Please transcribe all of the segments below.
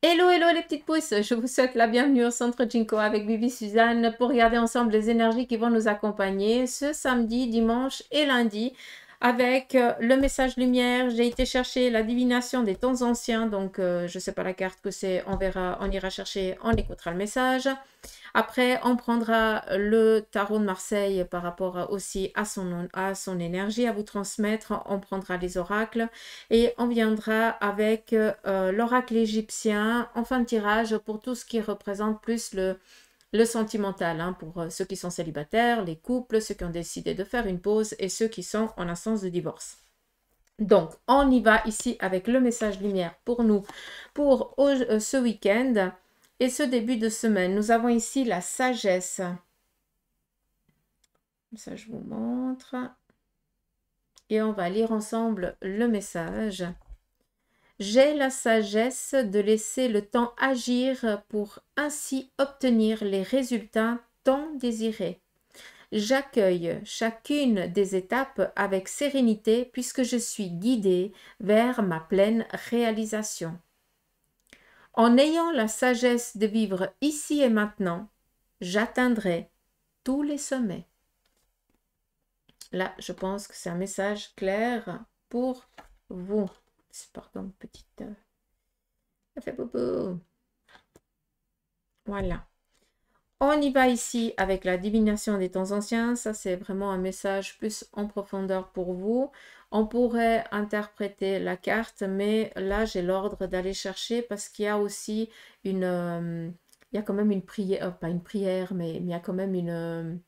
Hello, hello les petites pouces. je vous souhaite la bienvenue au Centre Jinko avec Bibi Suzanne pour regarder ensemble les énergies qui vont nous accompagner ce samedi, dimanche et lundi avec euh, le message lumière. J'ai été chercher la divination des temps anciens, donc euh, je ne sais pas la carte que c'est, on verra, on ira chercher, on écoutera le message. Après, on prendra le tarot de Marseille par rapport aussi à son, à son énergie à vous transmettre. On prendra les oracles et on viendra avec euh, l'oracle égyptien en fin de tirage pour tout ce qui représente plus le, le sentimental, hein, pour euh, ceux qui sont célibataires, les couples, ceux qui ont décidé de faire une pause et ceux qui sont en instance de divorce. Donc, on y va ici avec le message lumière pour nous, pour euh, ce week-end et ce début de semaine. Nous avons ici la sagesse. Ça, je vous montre. Et on va lire ensemble le message. J'ai la sagesse de laisser le temps agir pour ainsi obtenir les résultats tant désirés. J'accueille chacune des étapes avec sérénité puisque je suis guidée vers ma pleine réalisation. En ayant la sagesse de vivre ici et maintenant, j'atteindrai tous les sommets. Là, je pense que c'est un message clair pour vous pardon, petite... Euh, ça fait Voilà. On y va ici avec la divination des temps anciens. Ça, c'est vraiment un message plus en profondeur pour vous. On pourrait interpréter la carte, mais là, j'ai l'ordre d'aller chercher parce qu'il y a aussi une... Euh, il y a quand même une prière, euh, pas une prière, mais, il y a quand même une...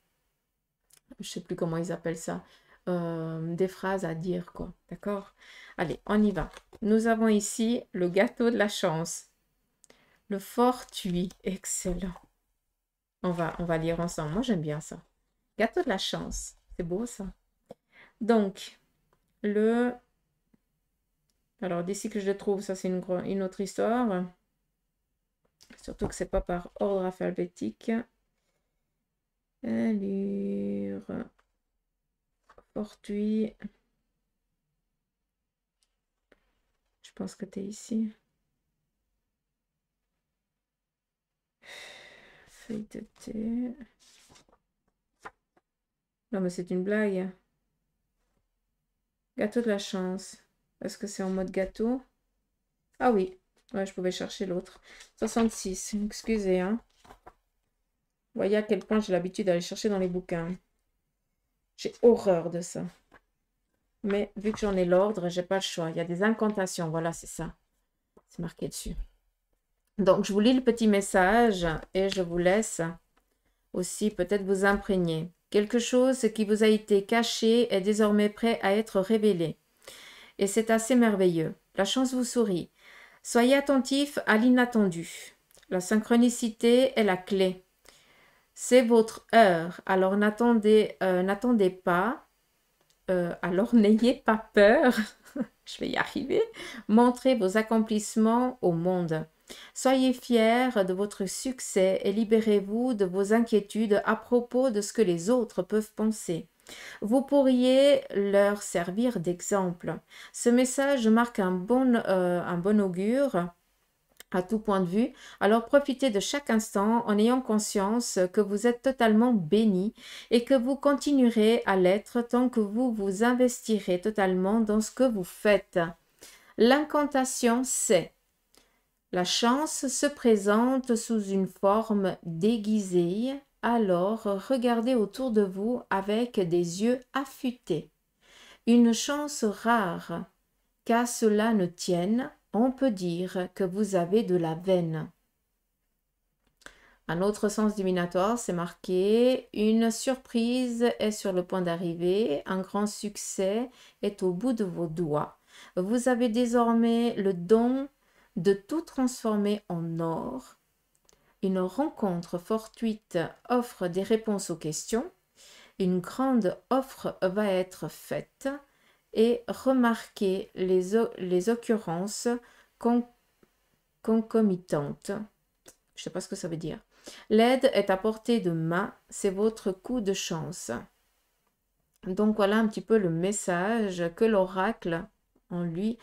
Je ne sais plus comment ils appellent ça. Euh, des phrases à dire, quoi. D'accord Allez, on y va. Nous avons ici le gâteau de la chance. Le fortuit. Excellent. On va, on va lire ensemble. Moi, j'aime bien ça. Gâteau de la chance. C'est beau, ça. Donc, le... Alors, d'ici que je le trouve, ça, c'est une, une autre histoire. Surtout que c'est pas par ordre alphabétique. Allure. Portuit. Je pense que tu es ici. Feuille de thé. Non, mais c'est une blague. Gâteau de la chance. Est-ce que c'est en mode gâteau Ah oui. Ouais, je pouvais chercher l'autre. 66. Excusez, hein. voyez à quel point j'ai l'habitude d'aller chercher dans les bouquins. J'ai horreur de ça. Mais vu que j'en ai l'ordre, j'ai pas le choix. Il y a des incantations, voilà, c'est ça. C'est marqué dessus. Donc, je vous lis le petit message et je vous laisse aussi peut-être vous imprégner. Quelque chose qui vous a été caché est désormais prêt à être révélé. Et c'est assez merveilleux. La chance vous sourit. Soyez attentif à l'inattendu. La synchronicité est la clé. C'est votre heure. Alors n'attendez, euh, pas. Euh, alors n'ayez pas peur. Je vais y arriver. Montrez vos accomplissements au monde. Soyez fiers de votre succès et libérez-vous de vos inquiétudes à propos de ce que les autres peuvent penser. Vous pourriez leur servir d'exemple. Ce message marque un bon, euh, un bon augure à tout point de vue. Alors profitez de chaque instant en ayant conscience que vous êtes totalement béni et que vous continuerez à l'être tant que vous vous investirez totalement dans ce que vous faites. L'incantation, c'est la chance se présente sous une forme déguisée, alors regardez autour de vous avec des yeux affûtés. Une chance rare, qu'à cela ne tienne, on peut dire que vous avez de la veine. Un autre sens divinatoire, c'est marqué une surprise est sur le point d'arriver, un grand succès est au bout de vos doigts. Vous avez désormais le don de tout transformer en or. Une rencontre fortuite offre des réponses aux questions. Une grande offre va être faite et remarquez les, les occurrences concomitantes. Je ne sais pas ce que ça veut dire. L'aide est à portée de main, c'est votre coup de chance. Donc voilà un petit peu le message que l'oracle en lui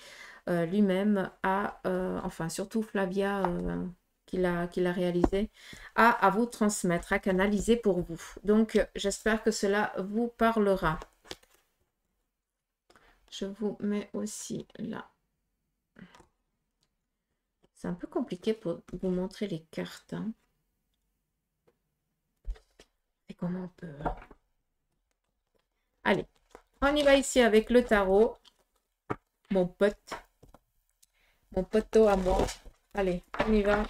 euh, lui-même a, euh, enfin surtout Flavia euh, qui l'a réalisé, a à vous transmettre, à canaliser pour vous. Donc j'espère que cela vous parlera. Je vous mets aussi là. C'est un peu compliqué pour vous montrer les cartes. Hein. Et comment on peut. Hein. Allez, on y va ici avec le tarot. Mon pote. Mon poteau à moi. Allez, on y va.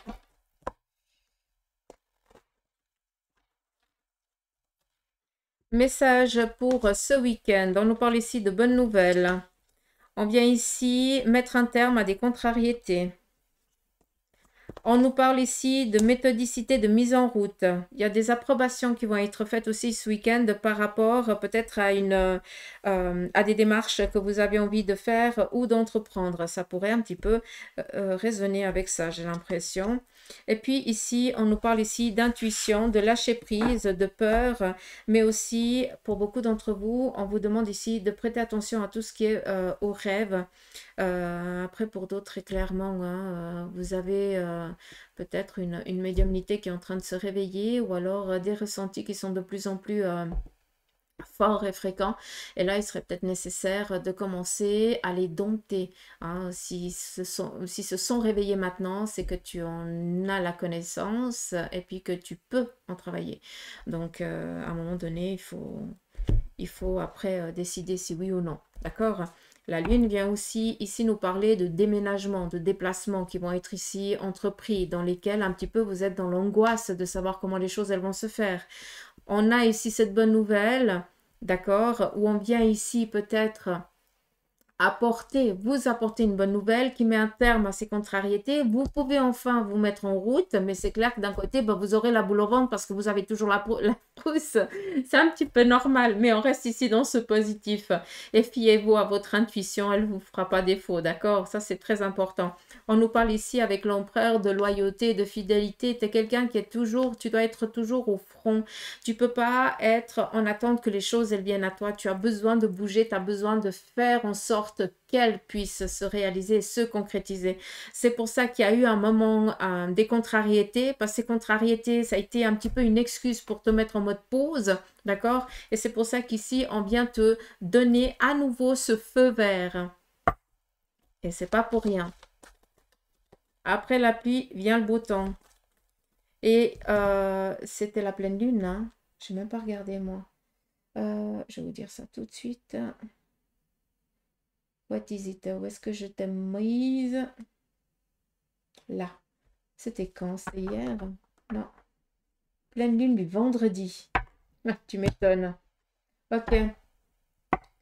Message pour ce week-end. On nous parle ici de bonnes nouvelles. On vient ici mettre un terme à des contrariétés. On nous parle ici de méthodicité de mise en route. Il y a des approbations qui vont être faites aussi ce week-end par rapport peut-être à, euh, à des démarches que vous avez envie de faire ou d'entreprendre. Ça pourrait un petit peu euh, euh, résonner avec ça, j'ai l'impression. Et puis ici, on nous parle ici d'intuition, de lâcher prise, de peur, mais aussi pour beaucoup d'entre vous, on vous demande ici de prêter attention à tout ce qui est euh, aux rêves. Euh, après, pour d'autres, très clairement, hein, euh, vous avez peut-être une, médiumnité qui est en train de se réveiller ou alors des ressentis qui sont de plus en plus fort et fréquent. Et là, il serait peut-être nécessaire de commencer à les dompter. Hein. Si, se sont, si se sont réveillés maintenant, c'est que tu en as la connaissance et puis que tu peux en travailler. Donc, euh, à un moment donné, il faut, il faut après euh, décider si oui ou non. D'accord la Lune vient aussi ici nous parler de déménagements, de déplacements qui vont être ici entrepris, dans lesquels un petit peu vous êtes dans l'angoisse de savoir comment les choses elles vont se faire on a ici cette bonne nouvelle, d'accord, où on vient ici peut-être apporter, vous apporter une bonne nouvelle qui met un terme à ces contrariétés. Vous pouvez enfin vous mettre en route, mais c'est clair que d'un côté, bah, vous aurez la boule au ventre parce que vous avez toujours la, la, pousse, C'est un petit peu normal, mais on reste ici dans ce positif. Et fiez-vous à votre intuition, elle vous fera pas défaut, d'accord Ça, c'est très important. On nous parle ici avec l'empereur de loyauté, de fidélité. Tu es quelqu'un qui est toujours, tu dois être toujours au front. Tu peux pas être en attente que les choses, elles viennent à toi. Tu as besoin de bouger, tu as besoin de faire en sorte qu'elles puissent se réaliser, se concrétiser. C'est pour ça qu'il y a eu un moment euh, des contrariétés, parce que ces contrariétés, ça a été un petit peu une excuse pour te mettre en mode pause, d'accord Et c'est pour ça qu'ici, on vient te donner à nouveau ce feu vert. Et c'est pas pour rien. Après la pluie, vient le beau temps. Et euh, c'était la pleine lune, hein? Je n'ai même pas regardé, moi. Euh, je vais vous dire ça tout de suite. What is it? Où est-ce que je t'ai mise? Là. C'était quand? C'est hier? Non pleine lune du vendredi. Ah, tu m'étonnes. Ok.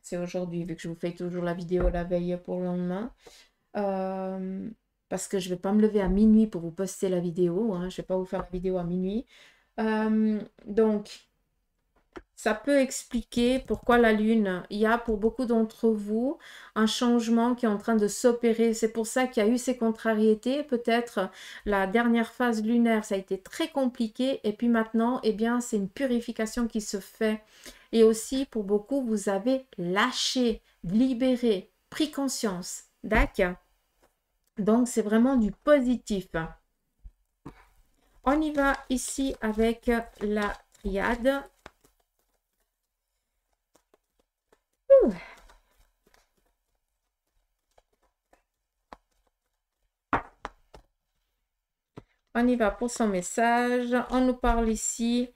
C'est aujourd'hui, vu que je vous fais toujours la vidéo la veille pour le lendemain. Euh, parce que je ne vais pas me lever à minuit pour vous poster la vidéo. Hein. Je ne vais pas vous faire la vidéo à minuit. Euh, donc, ça peut expliquer pourquoi la Lune, il y a pour beaucoup d'entre vous un changement qui est en train de s'opérer. C'est pour ça qu'il y a eu ces contrariétés. Peut-être euh, la dernière phase lunaire, ça a été très compliqué. Et puis maintenant, eh bien, c'est une purification qui se fait. Et aussi, pour beaucoup, vous avez lâché, libéré, pris conscience. D'accord Donc, c'est vraiment du positif. On y va ici avec la triade On y va pour son message. On nous parle ici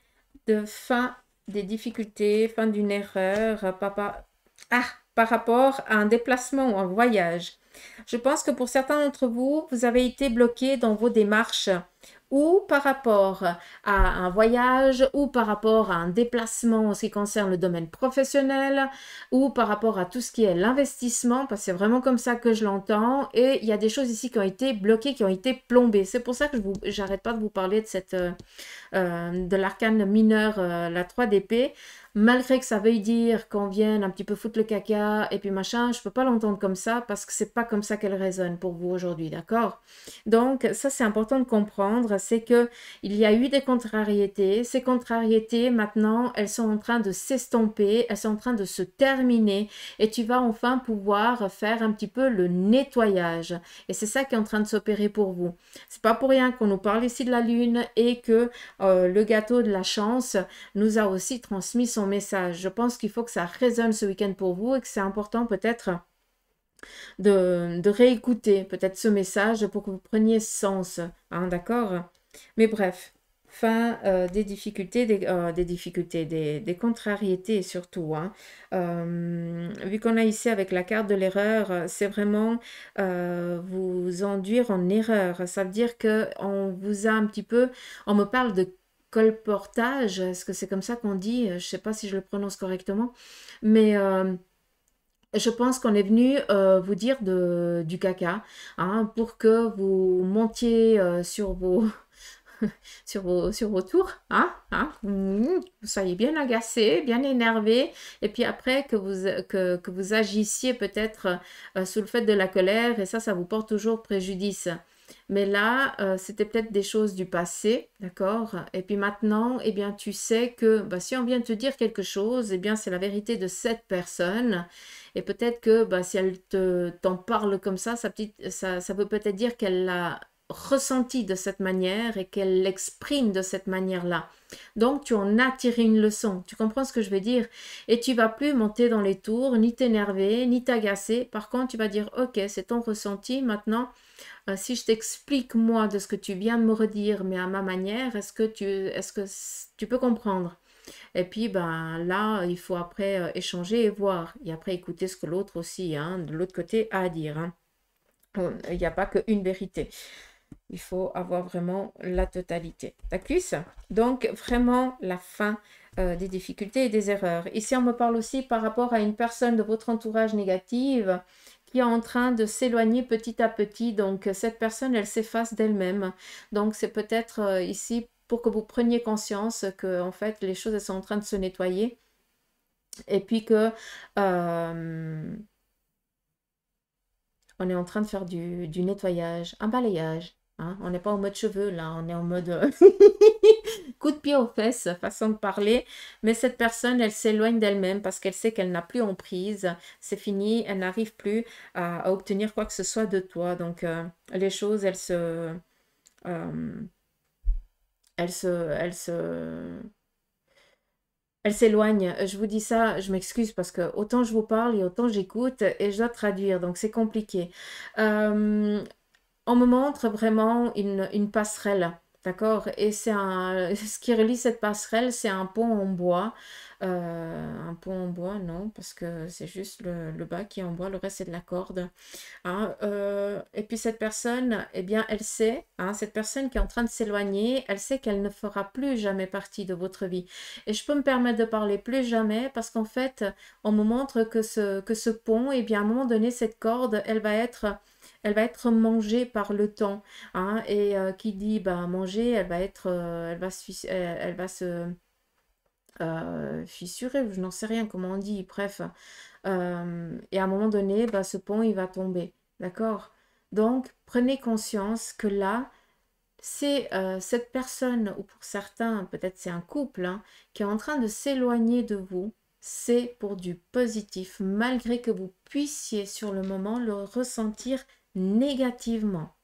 de fin des difficultés, fin d'une erreur, papa. Ah, par rapport à un déplacement ou un voyage. Je pense que pour certains d'entre vous, vous avez été bloqués dans vos démarches ou par rapport à un voyage ou par rapport à un déplacement en ce qui concerne le domaine professionnel ou par rapport à tout ce qui est l'investissement parce que c'est vraiment comme ça que je l'entends et il y a des choses ici qui ont été bloquées, qui ont été plombées. C'est pour ça que je j'arrête pas de vous parler de cette euh, euh, de l'arcane mineur, euh, la 3 dp malgré que ça veuille dire qu'on vienne un petit peu foutre le caca et puis machin, je peux pas l'entendre comme ça parce que c'est pas comme ça qu'elle résonne pour vous aujourd'hui, d'accord Donc ça c'est important de comprendre, c'est que il y a eu des contrariétés, ces contrariétés maintenant elles sont en train de s'estomper, elles sont en train de se terminer et tu vas enfin pouvoir faire un petit peu le nettoyage et c'est ça qui est en train de s'opérer pour vous. C'est pas pour rien qu'on nous parle ici de la lune et que euh, le gâteau de la chance nous a aussi transmis son message. Je pense qu'il faut que ça résonne ce week-end pour vous et que c'est important peut-être de, réécouter peut-être ce message pour que vous preniez sens. Hein, d'accord Mais bref, fin euh, des difficultés, des, euh, difficultés, des, contrariétés surtout. Hein. Euh, vu qu'on a ici avec la carte de l'erreur, c'est vraiment vous enduire en erreur. Ça veut dire qu'on vous a un petit peu, on me parle de colportage, est-ce que c'est comme ça qu'on dit euh, Je ne sais pas si je le prononce correctement, mais euh, je pense qu'on est venu euh, vous dire de, du caca hein, pour que vous montiez sur vos... sur vos, sur vos tours, hein, hein mmh, vous soyez bien agacé, bien énervé, et puis après que vous, que, que vous agissiez peut-être sous le fait de la colère, et ça, ça vous porte toujours préjudice. Mais là, euh, c'était peut-être des choses du passé, d'accord Et puis maintenant, eh bien, tu sais que bah, si on vient te dire quelque chose, eh bien, c'est la vérité de cette personne. Et peut-être que bah, si elle t'en parle comme ça, euh, ça, petite, ça, peut peut-être dire qu'elle l'a ressenti de cette manière et qu'elle l'exprime de cette manière-là. Donc tu en as tiré une leçon, tu comprends ce que je veux dire Et tu vas plus monter dans les tours, ni t'énerver, ni t'agacer. Par contre, tu vas dire, ok, c'est ton ressenti, maintenant euh, si je t'explique moi de ce que tu viens de me redire, mais à ma manière, est-ce que tu, est-ce que tu peux comprendre Et puis ben là, il faut après euh, échanger et voir, et après écouter ce que l'autre aussi, hein, de l'autre côté, a à dire. Hein. il n'y a pas qu'une vérité. Il faut avoir vraiment la totalité. D'accord Donc vraiment la fin euh, des difficultés et des erreurs. Ici, on me parle aussi par rapport à une personne de votre entourage négative qui est en train de s'éloigner petit à petit. Donc euh, cette personne, elle s'efface d'elle-même. Donc c'est peut-être euh, ici pour que vous preniez conscience que en fait les choses elles sont en train de se nettoyer et puis que euh, on est en train de faire du, nettoyage, un balayage. Hein. On n'est pas en mode cheveux là, on est en mode coup de pied aux fesses, façon de parler, mais cette personne, elle s'éloigne d'elle-même parce qu'elle sait qu'elle n'a plus en prise. c'est fini, elle n'arrive plus à, obtenir quoi que ce soit de toi. Donc, euh, les choses, euh, elles se... elles se... Elles se Je vous dis ça, je m'excuse parce que autant je vous parle et autant j'écoute et je dois traduire, donc c'est compliqué. on euh, me montre vraiment une passerelle D'accord Et c'est un, ce qui relie cette passerelle, c'est un pont en bois. Euh, un pont en bois, non, parce que c'est juste le, bas qui est en bois, le reste c'est de la corde. Hein. Euh, et puis cette personne, eh bien, elle sait, hein, cette personne qui est en train de s'éloigner, elle sait qu'elle ne fera plus jamais partie de votre vie. Et je peux me permettre de parler plus jamais parce qu'en fait, on me montre que ce, que ce pont, et eh bien, à un moment donné, cette corde, elle va être elle va être mangée par le temps. Hein, et euh, qui dit bah, manger, elle va être, euh, elle va se, euh, fissurer, je n'en sais rien comment on dit, bref. et à un moment donné, bah, ce pont, il va tomber. D'accord Donc, prenez conscience que là, c'est cette personne, ou pour certains, peut-être c'est un couple, hein, qui est en train de s'éloigner de vous, c'est pour du positif, malgré que vous puissiez sur le moment le ressentir négativement.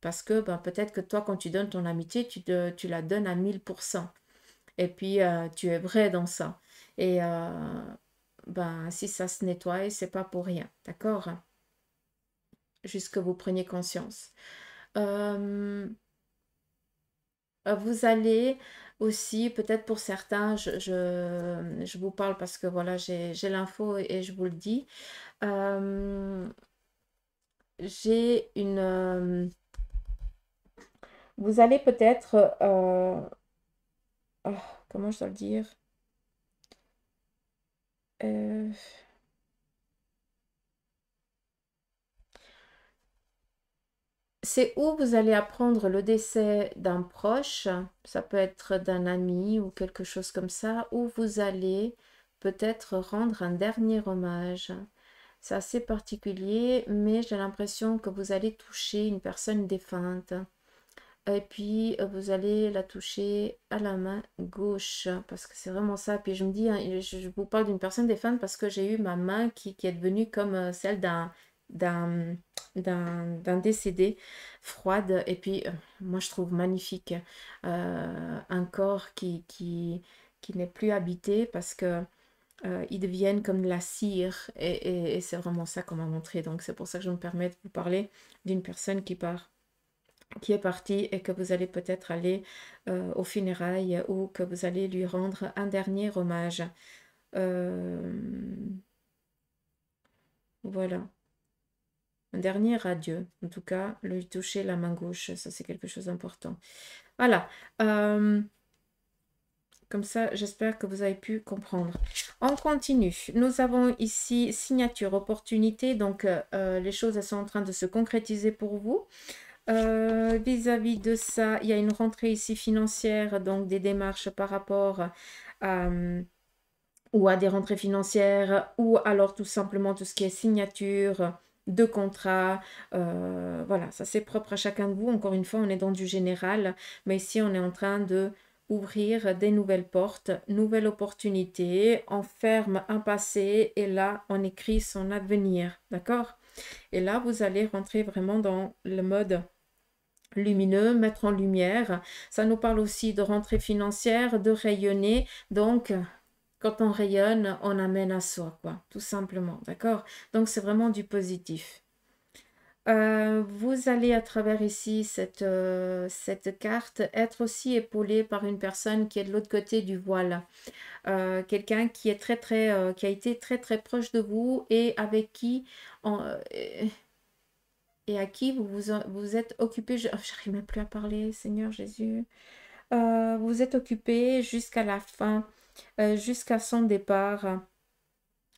Parce que ben, peut-être que toi, quand tu donnes ton amitié, tu, la donnes à 1000%. Et puis, euh, tu es vrai dans ça. Et euh, ben, si ça se nettoie, c'est pas pour rien. D'accord jusque vous preniez conscience. Euh, vous allez aussi, peut-être pour certains, je, vous parle parce que voilà, j'ai l'info et je vous le dis. Euh, j'ai une... Euh, vous allez peut-être... Euh, oh, comment je dois le dire euh, C'est où vous allez apprendre le décès d'un proche, ça peut être d'un ami ou quelque chose comme ça, où vous allez peut-être rendre un dernier hommage. C'est assez particulier, mais j'ai l'impression que vous allez toucher une personne défunte. Et puis, euh, vous allez la toucher à la main gauche, parce que c'est vraiment ça. Puis je me dis, hein, je vous parle d'une personne défunte parce que j'ai eu ma main qui, est devenue comme euh, celle d'un d'un décédé froide et puis euh, moi je trouve magnifique un corps qui qui, qui n'est plus habité parce que euh, ils deviennent comme de la cire. Et, c'est vraiment ça qu'on m'a montré. Donc c'est pour ça que je me permets de vous parler d'une personne qui part qui est partie et que vous allez peut-être aller euh, aux funérailles ou que vous allez lui rendre un dernier hommage. Euh... Voilà. Un dernier adieu. En tout cas, lui toucher la main gauche, ça c'est quelque chose d'important. Voilà. Euh... Comme ça, j'espère que vous avez pu comprendre. On continue. Nous avons ici signature, opportunité. Donc, euh, euh, les choses elles sont en train de se concrétiser pour vous. Euh, vis-à-vis de ça, il y a une rentrée ici financière, donc des démarches par rapport à... ou à des rentrées financières, ou alors tout simplement tout ce qui est signature, de contrat voilà, ça c'est propre à chacun de vous. Encore une fois, on est dans du général, mais ici on est en train de ouvrir des nouvelles portes, nouvelles opportunités, on ferme un passé et là on écrit son avenir, d'accord Et là vous allez rentrer vraiment dans le mode lumineux, mettre en lumière. Ça nous parle aussi de rentrée financière, de rayonner. Donc, quand on rayonne, on amène à soi, quoi, tout simplement, d'accord Donc, c'est vraiment du positif. Euh, vous allez à travers ici cette, euh, cette, carte être aussi épaulé par une personne qui est de l'autre côté du voile. Euh, quelqu'un qui est très très qui a été très très proche de vous et avec qui et à qui vous vous, êtes occupé. Je n'arrive oh, même plus à parler, Seigneur Jésus. vous êtes occupé jusqu'à la fin, jusqu'à son départ.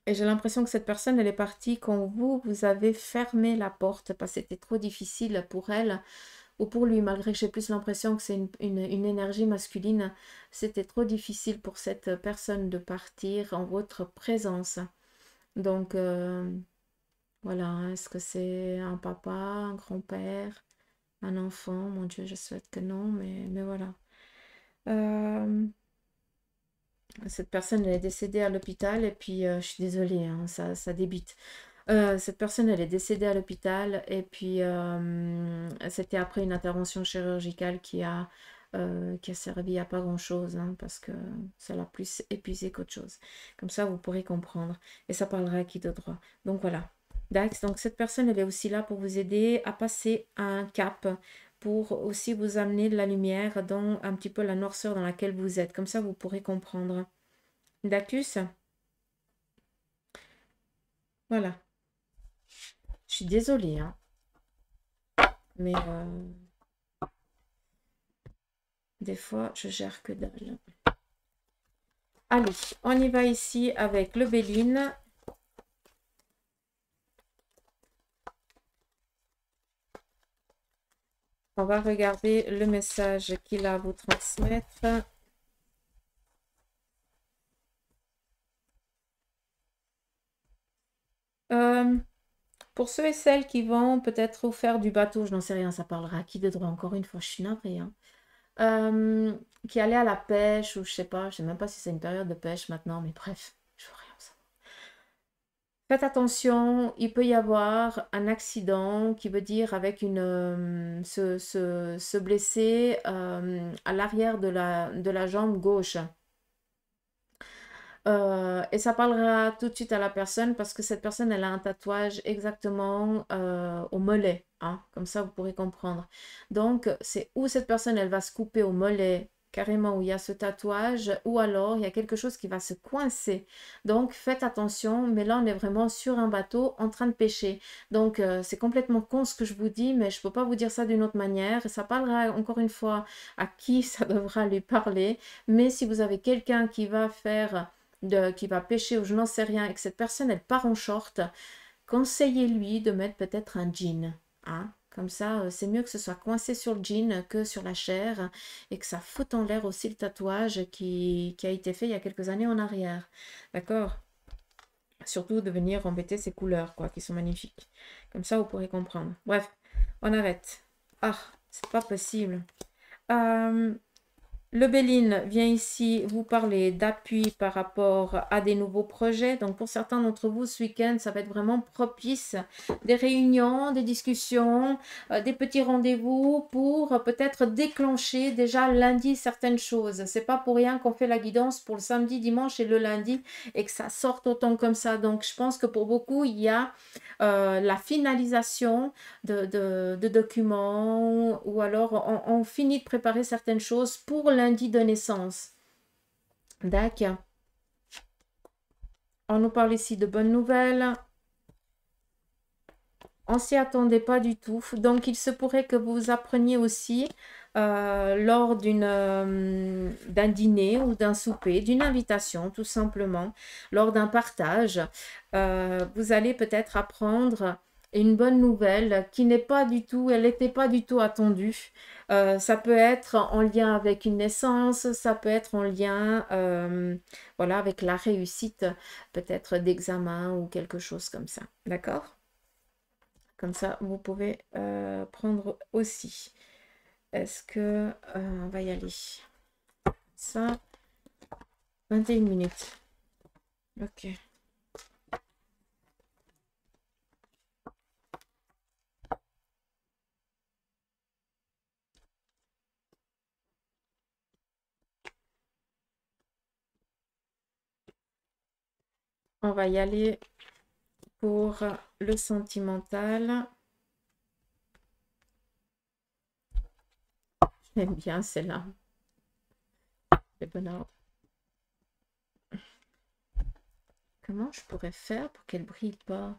Et j'ai l'impression que cette personne, elle est partie quand vous, vous avez fermé la porte parce que c'était trop difficile pour elle ou pour lui, malgré que j'ai plus l'impression que c'est une, énergie masculine. C'était trop difficile pour cette personne de partir en votre présence. Donc, euh, voilà, est-ce que c'est un papa, un grand-père, un enfant Mon Dieu, je souhaite que non, mais, mais voilà. Euh... Cette personne elle est décédée à l'hôpital et puis euh, je suis désolée, hein, ça, ça, débite. Euh, cette personne elle est décédée à l'hôpital et puis euh, c'était après une intervention chirurgicale qui a, qui a servi à pas grand chose hein, parce que ça l'a plus épuisé qu'autre chose. Comme ça vous pourrez comprendre et ça parlera à qui de droit. Donc voilà. Dax, donc cette personne elle est aussi là pour vous aider à passer à un cap, pour aussi vous amener de la lumière dans un petit peu la noirceur dans laquelle vous êtes. Comme ça, vous pourrez comprendre. Dacus Voilà. Je suis désolée. Hein. Mais euh, des fois, je gère que dalle. Allez, on y va ici avec le Béline On va regarder le message qu'il a à vous transmettre. Euh, pour ceux et celles qui vont peut-être vous faire du bateau, je n'en sais rien, ça parlera à qui de droit encore une fois, je suis navrée. Hein. Euh, qui allait à la pêche ou je sais pas, je sais même pas si c'est une période de pêche maintenant, mais bref faites attention, il peut y avoir un accident qui veut dire avec une euh, se, blesser euh, à l'arrière de la, de la jambe gauche. Euh, et ça parlera tout de suite à la personne parce que cette personne, elle a un tatouage exactement au mollet. Hein. comme ça, vous pourrez comprendre. Donc, c'est où cette personne, elle va se couper au mollet carrément où il y a ce tatouage ou alors il y a quelque chose qui va se coincer. Donc faites attention, mais là on est vraiment sur un bateau en train de pêcher. Donc euh, c'est complètement con ce que je vous dis, mais je ne peux pas vous dire ça d'une autre manière. ça parlera encore une fois à qui ça devra lui parler. Mais si vous avez quelqu'un qui va faire, de, qui va pêcher ou je n'en sais rien et que cette personne elle part en short, conseillez-lui de mettre peut-être un jean. Hein. Comme ça, euh, c'est mieux que ce soit coincé sur le jean que sur la chair et que ça foute en l'air aussi le tatouage qui, a été fait il y a quelques années en arrière. D'accord Surtout de venir embêter ces couleurs, quoi, qui sont magnifiques. Comme ça, vous pourrez comprendre. Bref, on arrête. Ah, c'est pas possible. Euh, le Béline vient ici vous parler d'appui par rapport à des nouveaux projets. Donc pour certains d'entre vous, ce week-end, ça va être vraiment propice. Des réunions, des discussions, euh, des petits rendez-vous pour peut-être déclencher déjà lundi certaines choses. C'est pas pour rien qu'on fait la guidance pour le samedi, dimanche et le lundi et que ça sorte autant comme ça. Donc je pense que pour beaucoup, il y a euh, la finalisation de, de, documents ou alors on, finit de préparer certaines choses pour lundi de naissance. D'accord. On nous parle ici de bonnes nouvelles. On s'y attendait pas du tout. Donc, il se pourrait que vous appreniez aussi euh, lors d'une euh, d'un dîner ou d'un souper, d'une invitation tout simplement, lors d'un partage, euh, vous allez peut-être apprendre une bonne nouvelle qui n'est pas du tout, elle n'était pas du tout attendue. Euh, ça peut être en lien avec une naissance, ça peut être en lien euh, voilà, avec la réussite peut-être d'examen ou quelque chose comme ça. D'accord Comme ça, vous pouvez euh, prendre aussi. Est-ce que... on va y aller. Ça, 21 minutes. Ok. On va y aller pour le sentimental. J'aime bien celle-là. bon Comment je pourrais faire pour qu'elle brille pas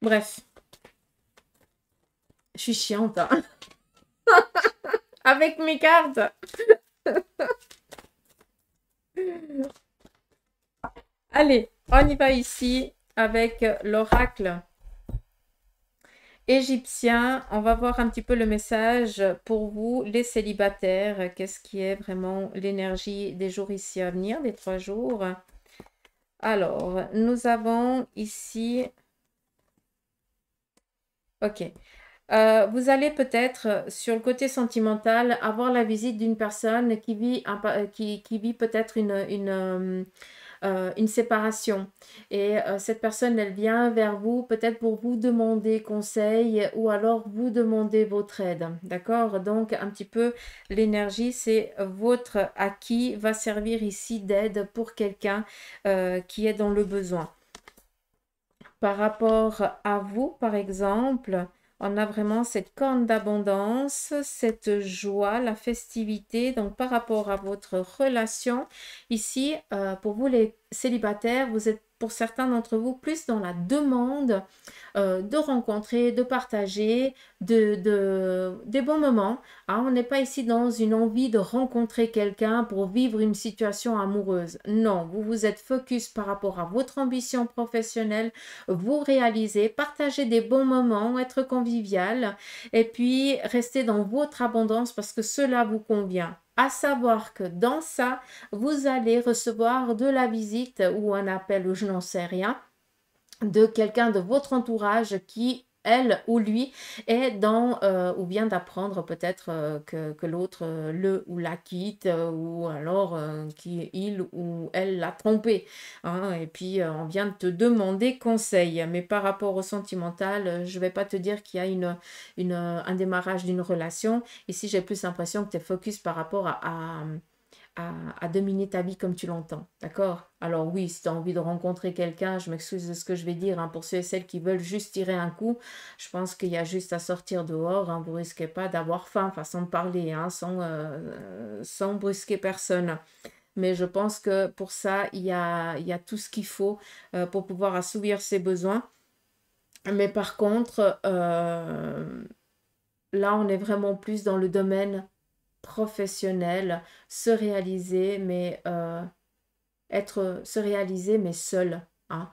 Bref. Je suis chiante. Hein. Avec mes cartes. Allez, on y va ici avec l'oracle égyptien. On va voir un petit peu le message pour vous, les célibataires. Qu'est-ce qui est vraiment l'énergie des jours ici à venir, des trois jours Alors, nous avons ici... Ok. Euh, vous allez peut-être, euh, sur le côté sentimental, avoir la visite d'une personne qui vit, euh, qui, vit peut-être une, séparation. Et cette personne, elle vient vers vous peut-être pour vous demander conseil ou alors vous demander votre aide. D'accord Donc, un petit peu, l'énergie, c'est votre acquis va servir ici d'aide pour quelqu'un qui est dans le besoin. Par rapport à vous, par exemple, on a vraiment cette corne d'abondance, cette joie, la festivité. Donc, par rapport à votre relation, ici, euh, pour vous les célibataires, vous êtes pour certains d'entre vous plus dans la demande euh, de rencontrer, de partager, de, des bons moments. Hein. On n'est pas ici dans une envie de rencontrer quelqu'un pour vivre une situation amoureuse. Non, vous vous êtes focus par rapport à votre ambition professionnelle, vous réalisez, partager des bons moments, être convivial et puis rester dans votre abondance parce que cela vous convient à savoir que dans ça, vous allez recevoir de la visite ou un appel ou je n'en sais rien de quelqu'un de votre entourage qui elle ou lui est dans euh, ou bien d'apprendre peut-être euh, que, l'autre euh, le ou la quitte ou alors qu'il ou elle l'a trompé hein. et puis on vient de te demander conseil mais par rapport au sentimental je vais pas te dire qu'il y a une, une un démarrage d'une relation ici j'ai plus l'impression que tu es focus par rapport à à, dominer ta vie comme tu l'entends. D'accord Alors oui, si tu as envie de rencontrer quelqu'un, je m'excuse de ce que je vais dire, hein, pour ceux et celles qui veulent juste tirer un coup, je pense qu'il y a juste à sortir dehors, hein, vous risquez pas d'avoir faim, façon de parler, hein, sans, euh, sans brusquer personne mais je pense que pour ça, il y a, y a tout ce qu'il faut euh, pour pouvoir assouvir ses besoins. Mais par contre, euh, là, on est vraiment plus dans le domaine professionnel, se réaliser, mais euh, être, se réaliser, mais seul. Hein.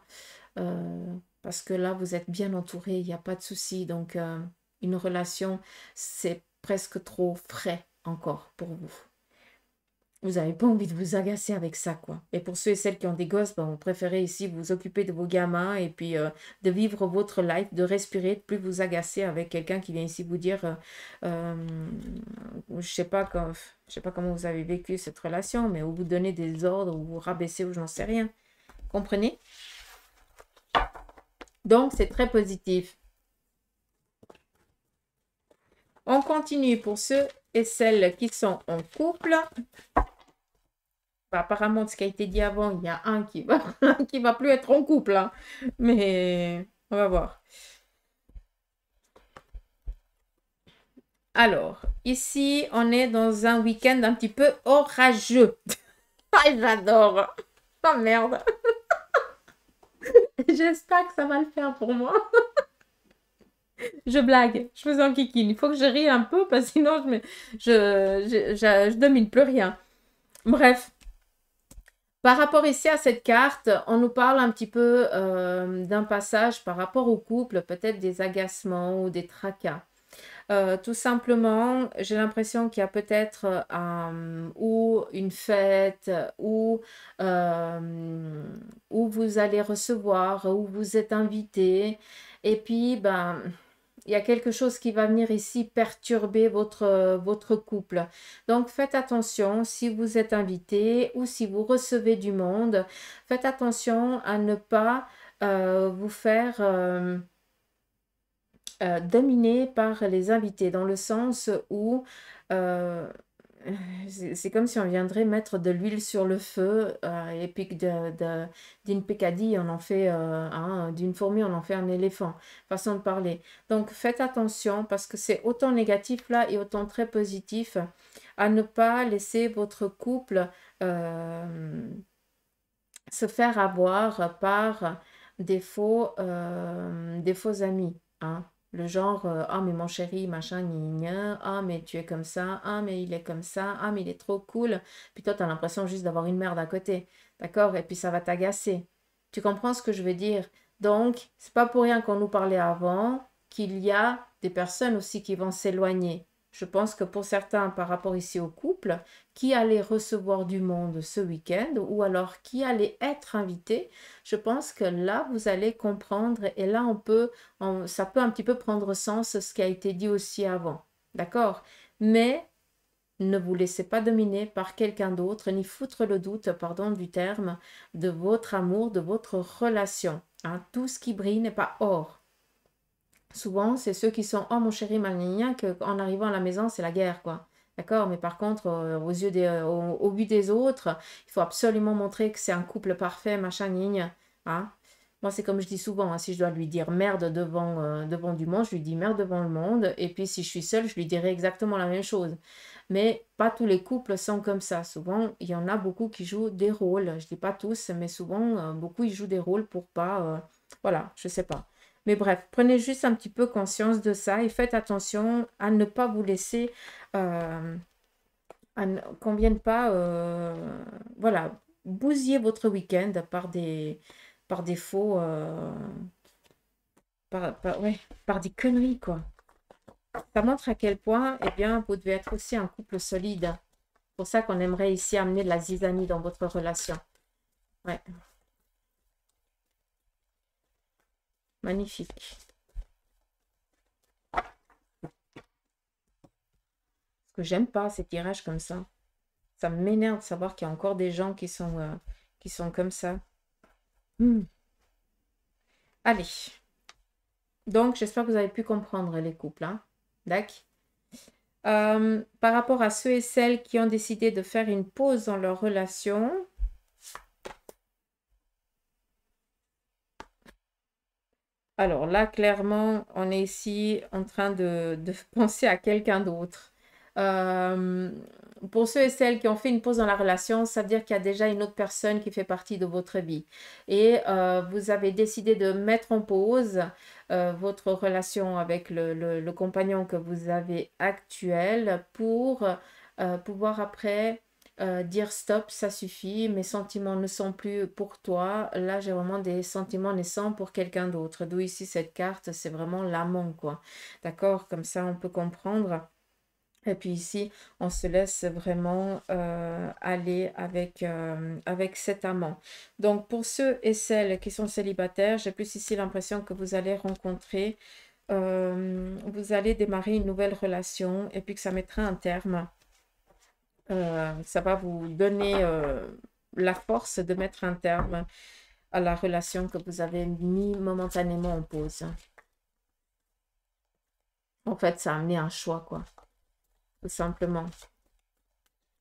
Euh, parce que là, vous êtes bien entouré, il n'y a pas de souci. Donc, euh, une relation, c'est presque trop frais encore pour vous vous n'avez pas envie de vous agacer avec ça, quoi. Et pour ceux et celles qui ont des gosses, ben, vous préférez ici vous occuper de vos gamins et puis euh, de vivre votre life, de respirer, de plus vous agacer avec quelqu'un qui vient ici vous dire, euh, euh, je sais pas je sais pas comment vous avez vécu cette relation, mais vous donnez des ordres, ou vous rabaissez, ou j'en sais rien. Comprenez Donc, c'est très positif. On continue pour ceux celles qui sont en couple. Bah, apparemment, ce qui a été dit avant, il y a un qui va, qui va plus être en couple. Hein. Mais on va voir. Alors, ici, on est dans un week-end un petit peu orageux. Ah, j'adore. Oh merde. J'espère que ça va le faire pour moi je blague, je fais un kikine. Il faut que je rie un peu parce que sinon je, me... je, domine plus rien. Bref, par rapport ici à cette carte, on nous parle un petit peu euh, d'un passage par rapport au couple, peut-être des agacements ou des tracas. Euh, tout simplement, j'ai l'impression qu'il y a peut-être euh, ou une fête, ou où vous allez recevoir, où vous êtes invité. Et puis, ben, il y a quelque chose qui va venir ici perturber votre, euh, votre couple. Donc faites attention si vous êtes invité ou si vous recevez du monde, faites attention à ne pas euh, vous faire euh, dominer par les invités dans le sens où c'est comme si on viendrait mettre de l'huile sur le feu euh, et puis d'une de, on en fait, euh, d'une fourmi, on en fait un éléphant, façon de parler. Donc faites attention parce que c'est autant négatif là et autant très positif à ne pas laisser votre couple euh, se faire avoir par des faux, des faux amis. Hein. Le genre, euh, ah, mais mon chéri, machin, gna, ah, mais tu es comme ça, ah, mais il est comme ça, ah, mais il est trop cool. Puis toi, tu as l'impression juste d'avoir une merde à côté. D'accord Et puis ça va t'agacer. Tu comprends ce que je veux dire Donc, c'est pas pour rien qu'on nous parlait avant qu'il y a des personnes aussi qui vont s'éloigner je pense que pour certains, par rapport ici au couple, qui allait recevoir du monde ce week-end ou alors qui allait être invité, je pense que là, vous allez comprendre et là, on peut, ça peut un petit peu prendre sens ce qui a été dit aussi avant. D'accord Mais ne vous laissez pas dominer par quelqu'un d'autre, ni foutre le doute, pardon du terme, de votre amour, de votre relation. Hein. Tout ce qui brille n'est pas or souvent, c'est ceux qui sont « Oh, mon chéri, ma que qu'en arrivant à la maison, c'est la guerre, quoi. D'accord Mais par contre, euh, aux yeux des, euh, au, but des autres, il faut absolument montrer que c'est un couple parfait, machin, ligne. Hein Moi, c'est comme je dis souvent, hein, si je dois lui dire merde devant, euh, devant du monde, je lui dis merde devant le monde. Et puis, si je suis seule, je lui dirai exactement la même chose. Mais pas tous les couples sont comme ça. Souvent, il y en a beaucoup qui jouent des rôles. Je dis pas tous, mais souvent, beaucoup, ils jouent des rôles pour pas... voilà, je sais pas. Mais bref, prenez juste un petit peu conscience de ça et faites attention à ne pas vous laisser, euh, à vienne pas, euh, voilà, bousiller votre week-end par des, par des faux, euh, par, par des conneries, quoi. Ça montre à quel point, eh bien, vous devez être aussi un couple solide. C'est pour ça qu'on aimerait ici amener de la zizanie dans votre relation. Ouais. Magnifique. Ce que j'aime pas, ces tirages comme ça. Ça m'énerve de savoir qu'il y a encore des gens qui sont, euh, qui sont comme ça. Hmm. Allez. Donc, j'espère que vous avez pu comprendre les couples. Hein. D'accord euh, par rapport à ceux et celles qui ont décidé de faire une pause dans leur relation, Alors là, clairement, on est ici en train de, penser à quelqu'un d'autre. Euh, pour ceux et celles qui ont fait une pause dans la relation, ça veut dire qu'il y a déjà une autre personne qui fait partie de votre vie. Et euh, vous avez décidé de mettre en pause euh, votre relation avec le, compagnon que vous avez actuel pour pouvoir après euh, dire stop, ça suffit, mes sentiments ne sont plus pour toi. Là, j'ai vraiment des sentiments naissants pour quelqu'un d'autre. D'où ici cette carte, c'est vraiment l'amant, quoi. D'accord Comme ça, on peut comprendre. Et puis ici, on se laisse vraiment euh, aller avec, euh, avec cet amant. Donc, pour ceux et celles qui sont célibataires, j'ai plus ici l'impression que vous allez rencontrer, vous allez démarrer une nouvelle relation et puis que ça mettra un terme euh, ça va vous donner euh, la force de mettre un terme à la relation que vous avez mis momentanément en pause. En fait, ça a amené un choix, quoi. Tout simplement.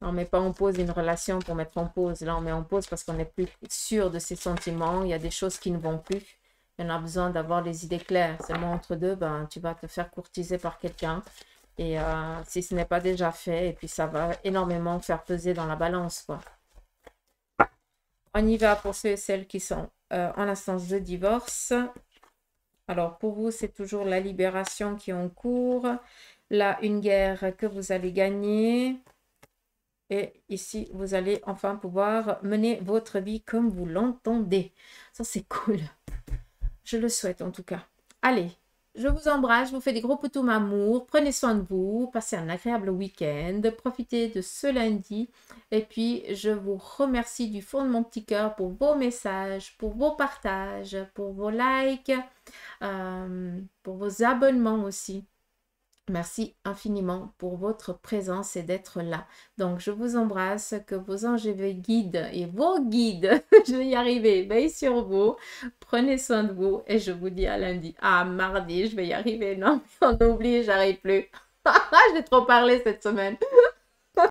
On ne met pas en pause une relation pour mettre en pause. Là, on met en pause parce qu'on n'est plus sûr de ses sentiments. Il y a des choses qui ne vont plus. On a besoin d'avoir les idées claires. Seulement entre deux, ben, tu vas te faire courtiser par quelqu'un et euh, si ce n'est pas déjà fait, et puis ça va énormément faire peser dans la balance, On y va pour ceux et celles qui sont euh, en instance de divorce. Alors pour vous, c'est toujours la libération qui est en cours. Là, une guerre que vous allez gagner. Et ici, vous allez enfin pouvoir mener votre vie comme vous l'entendez. Ça, c'est cool. Je le souhaite en tout cas. Allez, je vous embrasse, je vous fais des gros poutous amour. Prenez soin de vous, passez un agréable week-end, profitez de ce lundi. Et puis, je vous remercie du fond de mon petit cœur pour vos messages, pour vos partages, pour vos likes, euh, pour vos abonnements aussi. Merci infiniment pour votre présence et d'être là. Donc, je vous embrasse, que vos anges et guides et vos guides, je vais y arriver, Veillez sur vous, prenez soin de vous et je vous dis à lundi. Ah, mardi, je vais y arriver. Non, on oublie, j'arrive plus. J'ai trop parlé cette semaine.